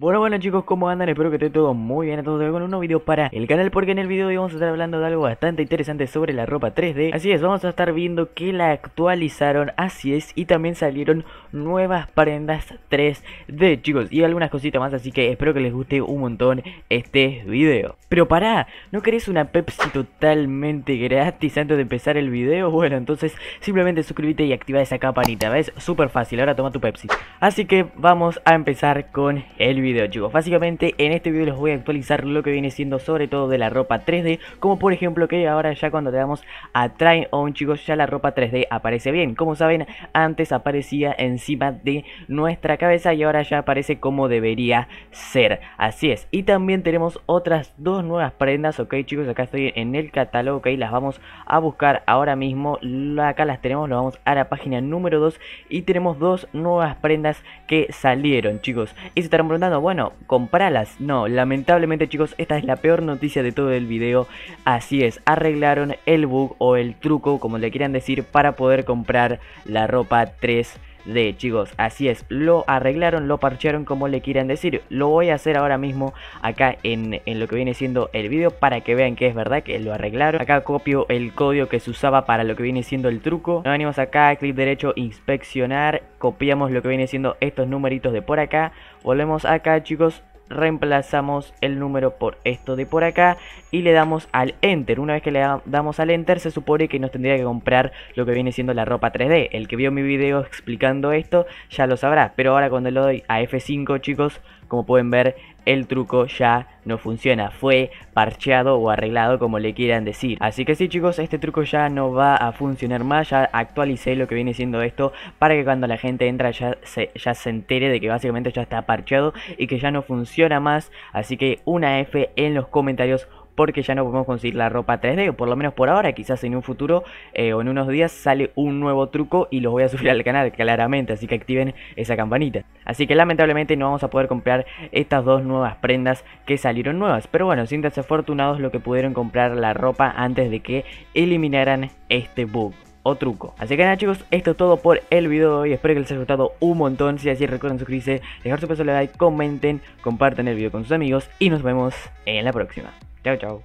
Bueno, bueno chicos, ¿cómo andan? Espero que esté todo muy bien. todos voy con un nuevo video para el canal porque en el video de hoy vamos a estar hablando de algo bastante interesante sobre la ropa 3D. Así es, vamos a estar viendo que la actualizaron, así es, y también salieron nuevas prendas 3D, chicos, y algunas cositas más, así que espero que les guste un montón este video. Pero pará, ¿no querés una Pepsi totalmente gratis antes de empezar el video? Bueno, entonces simplemente suscríbete y activa esa campanita, ¿ves? Súper fácil, ahora toma tu Pepsi. Así que vamos a empezar con el video video chicos Básicamente en este video les voy a actualizar lo que viene siendo sobre todo de la ropa 3D Como por ejemplo que ahora ya cuando le damos a Try On chicos ya la ropa 3D aparece bien Como saben antes aparecía encima de nuestra cabeza y ahora ya aparece como debería ser Así es y también tenemos otras dos nuevas prendas ok chicos acá estoy en el catálogo ok las vamos a buscar ahora mismo Acá las tenemos, lo vamos a la página número 2 Y tenemos dos nuevas prendas que salieron chicos Y se estarán preguntando bueno, compralas. No, lamentablemente chicos, esta es la peor noticia de todo el video. Así es, arreglaron el bug o el truco, como le quieran decir, para poder comprar la ropa 3 de chicos. Así es, lo arreglaron, lo parchearon como le quieran decir. Lo voy a hacer ahora mismo acá en, en lo que viene siendo el vídeo para que vean que es verdad que lo arreglaron. Acá copio el código que se usaba para lo que viene siendo el truco. Nos venimos acá, clic derecho, inspeccionar. Copiamos lo que viene siendo estos numeritos de por acá. Volvemos acá chicos, reemplazamos el número por esto de por acá y le damos al Enter. Una vez que le damos al Enter se supone que nos tendría que comprar lo que viene siendo la ropa 3D. El que vio mi video explicando esto ya lo sabrá, pero ahora cuando le doy a F5 chicos como pueden ver, el truco ya no funciona, fue parcheado o arreglado como le quieran decir. Así que sí chicos, este truco ya no va a funcionar más, ya actualicé lo que viene siendo esto para que cuando la gente entra ya se, ya se entere de que básicamente ya está parcheado y que ya no funciona más. Así que una F en los comentarios porque ya no podemos conseguir la ropa 3D, o por lo menos por ahora, quizás en un futuro eh, o en unos días sale un nuevo truco y los voy a subir al canal claramente, así que activen esa campanita. Así que lamentablemente no vamos a poder comprar estas dos nuevas prendas que salieron nuevas, pero bueno, siéntanse afortunados lo que pudieron comprar la ropa antes de que eliminaran este bug o truco. Así que nada chicos, esto es todo por el video de hoy. Espero que les haya gustado un montón. Si así recuerden suscribirse, dejar su peso de like, comenten, compartan el video con sus amigos y nos vemos en la próxima. Jojo.